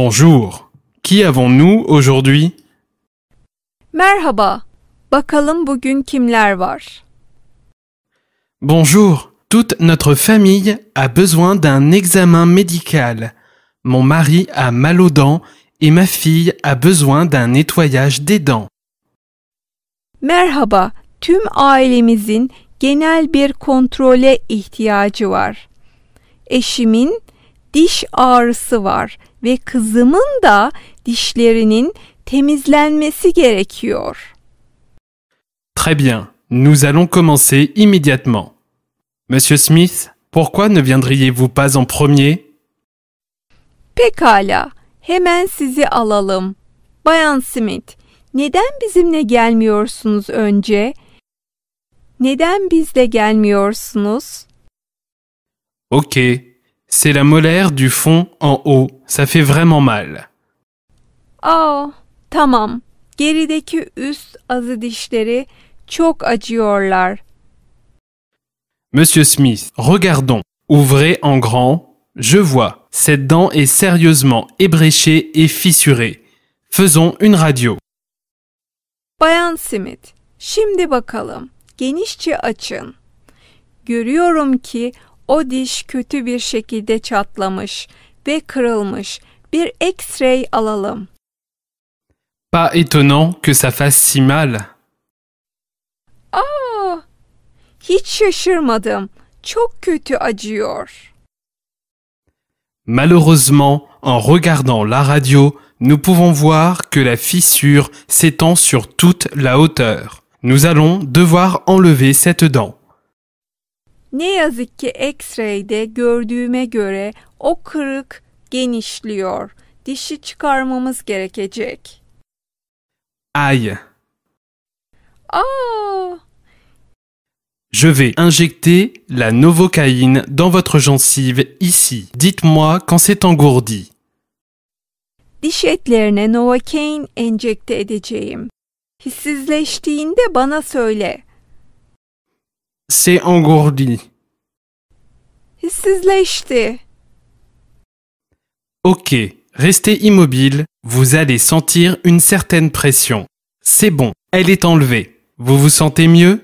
Bonjour. Qui avons-nous aujourd'hui? Merhaba. Bakalım bugün kimler Bonjour. Toute notre famille a besoin d'un examen médical. Mon mari a mal aux dents et ma fille a besoin d'un nettoyage des dents. Merhaba. Tüm ailemizin genel bir kontrole ihtiyacı var. Eşimin diş ağrısı var ve kızımın da dişlerinin temizlenmesi gerekiyor. Très bien. Nous allons commencer immédiatement. Monsieur Smith, pourquoi ne viendriez-vous pas en premier? Pekala. Hemen sizi alalım. Bayan Smith, neden bizimle gelmiyorsunuz önce? Neden bizle gelmiyorsunuz? Okay, C'est la molaire du fond en haut. Ça fait vraiment mal. Oh, tamam. Gerideki üst azı dişleri çok acıyorlar. Monsieur Smith, regardons. Ouvrez en grand. Je vois. Cette dent est sérieusement ébréchée et fissurée. Faisons une radio. Bayan Smith, şimdi bakalım. Genişçe açın. Görüyorum ki pas étonnant que ça fasse si mal. Ah, Malheureusement, en regardant la radio, nous pouvons voir que la fissure s'étend sur toute la hauteur. Nous allons devoir enlever cette dent. Ne yazık ki X-ray'de gördüğüme göre o kırık genişliyor. Dişi çıkarmamız gerekecek. Aïe. Oh. Je vais injecter la novocaïne dans votre gencive ici. Dites-moi quand c'est engourdi. Diş etlerine Novocaine enjekte edeceğim. Hissizleştiğinde bana söyle. C'est engourdi hissizleşti. Ok, restez immobile, vous allez sentir une certaine pression. C'est bon, elle est enlevée. Vous vous sentez mieux?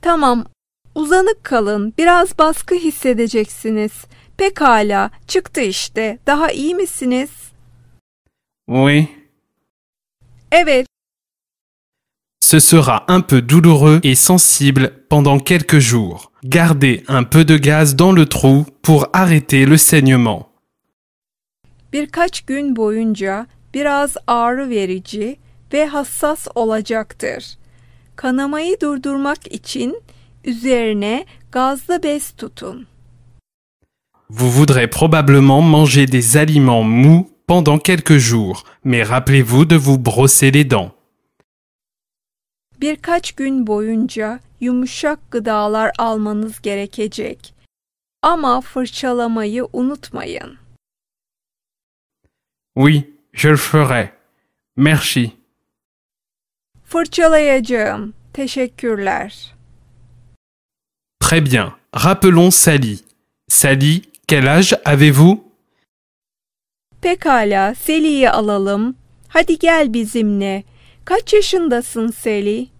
Tamam, uzanık kalın, biraz baskı hissedeceksiniz. Pekala, çıktı işte. Daha iyi misiniz? Oui. Evet, Ce sera un peu douloureux et sensible pendant quelques jours. Gardez un peu de gaz dans le trou pour arrêter le saignement. Vous voudrez probablement manger des aliments mous pendant quelques jours, mais rappelez-vous de vous brosser les dents. Birkaç gün boyunca yumuşak gıdalar almanız gerekecek. Ama fırçalamayı unutmayın. Oui, je le ferai. Merci. Fırçalayacağım. Teşekkürler. Très bien. Rappelons Sally. Sally, quel âge avez-vous? Pekala, Sally'yi alalım. Hadi gel bizimle. Kaç yaşındasın Sally?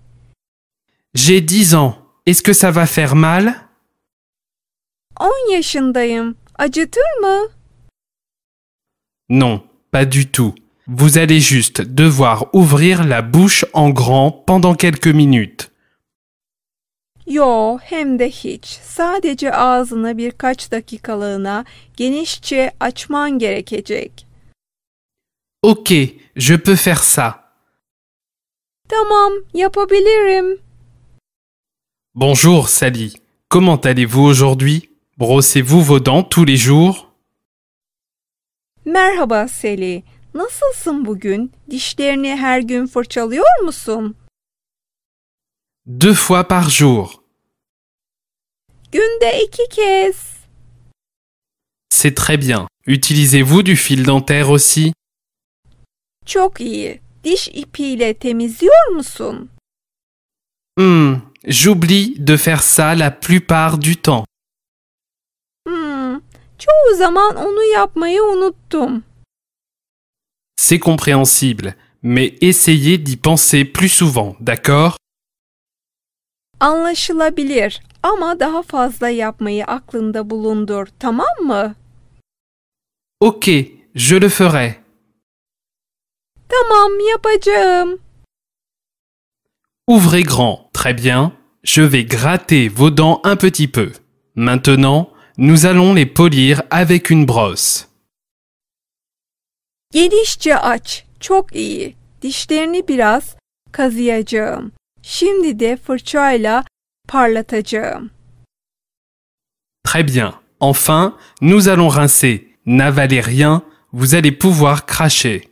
J'ai 10 ans. Est-ce que ça va faire mal? 10 yaşındayım. Acıtır mı? Non, pas du tout. Vous allez juste devoir ouvrir la bouche en grand pendant quelques minutes. Yo, hem de hiç. Sadece ağzını birkaç dakikalığına genişçe açman gerekecek. Ok, je peux faire ça. Tamam, yapabilirim. Bonjour Sally, comment allez-vous aujourd'hui Brossez-vous vos dents tous les jours Merhaba Sally, nasılsın bugün? Dişlerini her gün fırçalıyor musun? Deux fois par jour. Günde iki kez. C'est très bien. Utilisez-vous du fil dentaire aussi Çok iyi. Diş ipiyle temizliyor musun? Hmm, J'oublie de faire ça la plupart du temps. Hmm, çoğu zaman onu yapmayı unuttum. C'est compréhensible, mais essayez d'y penser plus souvent, d'accord Anlaşılabilir ama daha fazla yapmayı aklında bulundur, tamam mı? Ok, je le ferai. Tamam, yapacağım. Ouvrez grand. Très bien. Je vais gratter vos dents un petit peu. Maintenant, nous allons les polir avec une brosse. aç. Çok iyi. Dişlerini biraz kazıyacağım. Şimdi de parlatacağım. Très bien. Enfin, nous allons rincer. N'avalez rien, vous allez pouvoir cracher.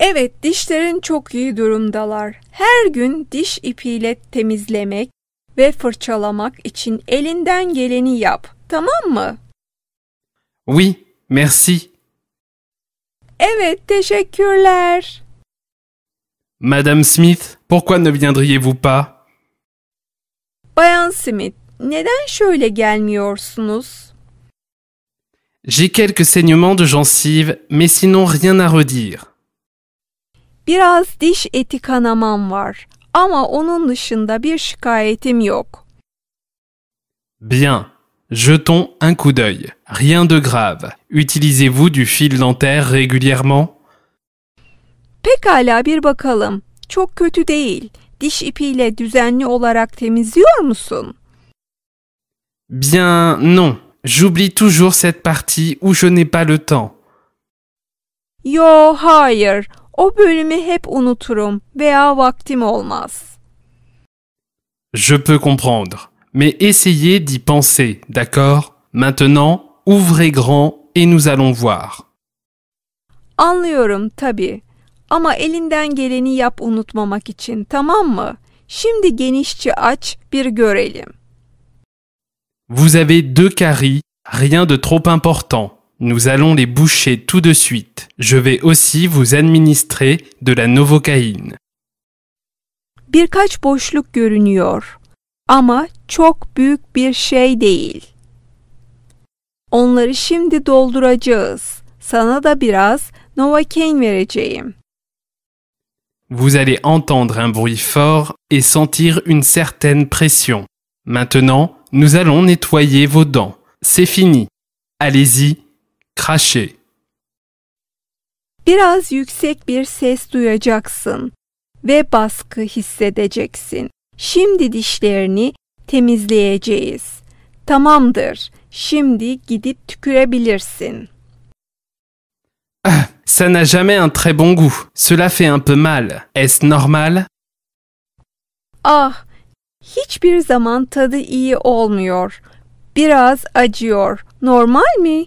Evet, dişlerin çok iyi durumdalar. Her gün diş ipiyle temizlemek ve fırçalamak için elinden geleni yap. Tamam mı? Oui, merci. Evet, teşekkürler. Madame Smith, pourquoi ne viendriez-vous pas? Bayan Smith, neden şöyle gelmiyorsunuz? J'ai quelques saignements de gencives, mais sinon rien à redire. Biraz diş eti kanamam var ama onun dışında bir şikayetim yok. Bien. Jetons un coup d'œil. Rien de grave. Utilisez-vous du fil dentaire régulièrement? Pekala bir bakalım. Çok kötü değil. Diş ipiyle düzenli olarak temizliyor musun? Bien, non. J'oublie toujours cette partie où je n'ai pas le temps. Yo, hayır. O bölümü hep unuturum veya vaktim olmaz. Je peux comprendre, mais essayez d'y penser, d'accord Maintenant, ouvrez grand et nous allons voir. Anlıyorum tabii. Ama elinden geleni yap unutmamak için, tamam mı? Şimdi genişçe aç, bir görelim. Vous avez deux caries, rien de trop important. Nous allons les boucher tout de suite. Je vais aussi vous administrer de la novocaïne. Vous allez entendre un bruit fort et sentir une certaine pression. Maintenant, nous allons nettoyer vos dents. C'est fini. Allez-y, kaşi. Biraz yüksek bir ses duyacaksın ve baskı hissedeceksin. Şimdi dişlerini temizleyeceğiz. Tamamdır. Şimdi gidip tükürebilirsin. ça n'a jamais un très bon goût. Cela fait un peu mal. Est-ce normal? Ah, hiçbir zaman tadı iyi olmuyor. Biraz acıyor. Normal mi?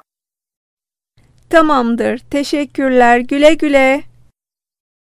Tamamdır. Teşekkürler. Güle güle.